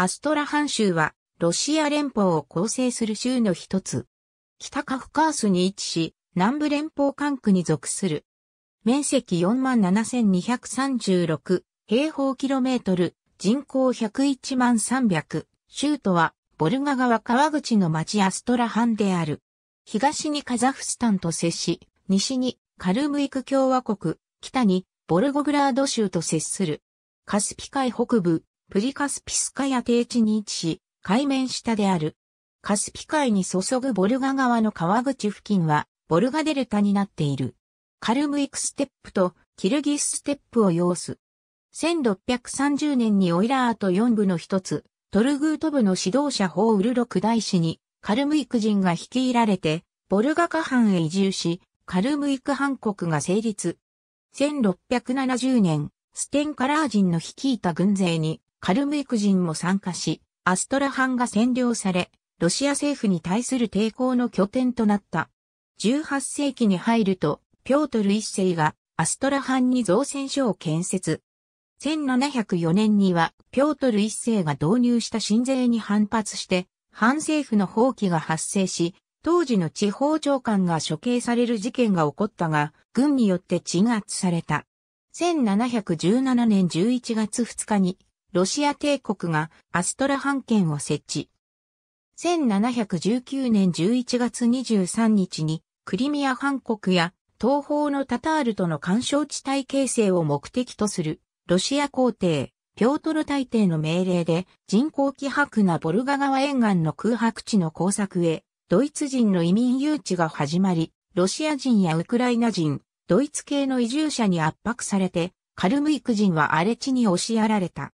アストラハン州は、ロシア連邦を構成する州の一つ。北カフカースに位置し、南部連邦管区に属する。面積47,236平方キロメートル、人口101万300。州都は、ボルガ川川口の町アストラハンである。東にカザフスタンと接し、西にカルムイク共和国、北にボルゴグラード州と接する。カスピ海北部、プリカスピスカヤ低地に位置し、海面下である。カスピ海に注ぐボルガ川の川口付近は、ボルガデルタになっている。カルムイクステップとキルギスステップを要す。1630年にオイラート4部の一つ、トルグート部の指導者ホウルロク大使に、カルムイク人が率いられて、ボルガカ藩へ移住し、カルムイク藩国が成立。1670年、ステンカラー人の率いた軍勢に、カルムイク人も参加し、アストラハンが占領され、ロシア政府に対する抵抗の拠点となった。18世紀に入ると、ピョートル一世がアストラハンに造船所を建設。1704年には、ピョートル一世が導入した新税に反発して、反政府の放棄が発生し、当時の地方長官が処刑される事件が起こったが、軍によって鎮圧された。1717年11月2日に、ロシア帝国がアストラハン県を設置。1719年11月23日にクリミア半国や東方のタタールとの干渉地帯形成を目的とするロシア皇帝、ピョートル大帝の命令で人口希薄なボルガ川沿岸の空白地の工作へドイツ人の移民誘致が始まり、ロシア人やウクライナ人、ドイツ系の移住者に圧迫されて、カルムイク人は荒れ地に押しやられた。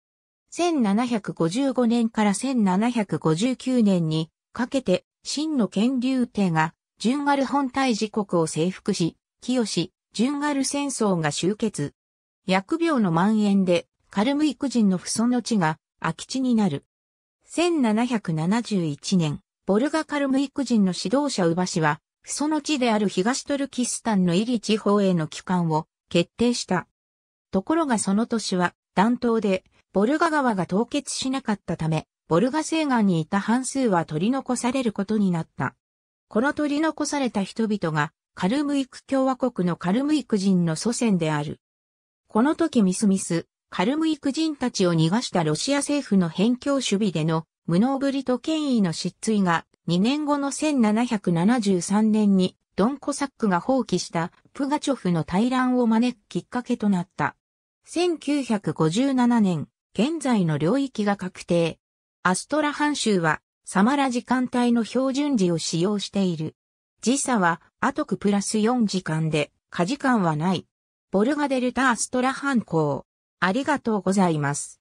1755年から1759年にかけて、真の権竜帝が、順ガル本体時刻を征服し、清、順ガル戦争が終結。薬病の蔓延で、カルムイク人の不祖の地が空き地になる。1771年、ボルガカルムイク人の指導者ウバシは、不祖の地である東トルキスタンのイリ地方への帰還を決定した。ところがその年は、暖冬でボルガ川が凍結しなかったため、ボルガ西岸にいた半数は取り残されることになった。この取り残された人々が、カルムイク共和国のカルムイク人の祖先である。この時ミスミス、カルムイク人たちを逃がしたロシア政府の辺境守備での無能ぶりと権威の失墜が2年後の1773年にドンコサックが放棄したプガチョフの対乱を招くきっかけとなった。1957年、現在の領域が確定。アストラハン州はサマラ時間帯の標準時を使用している。時差はアトクプラス4時間で、過時間はない。ボルガデルタ・アストラハン港。ありがとうございます。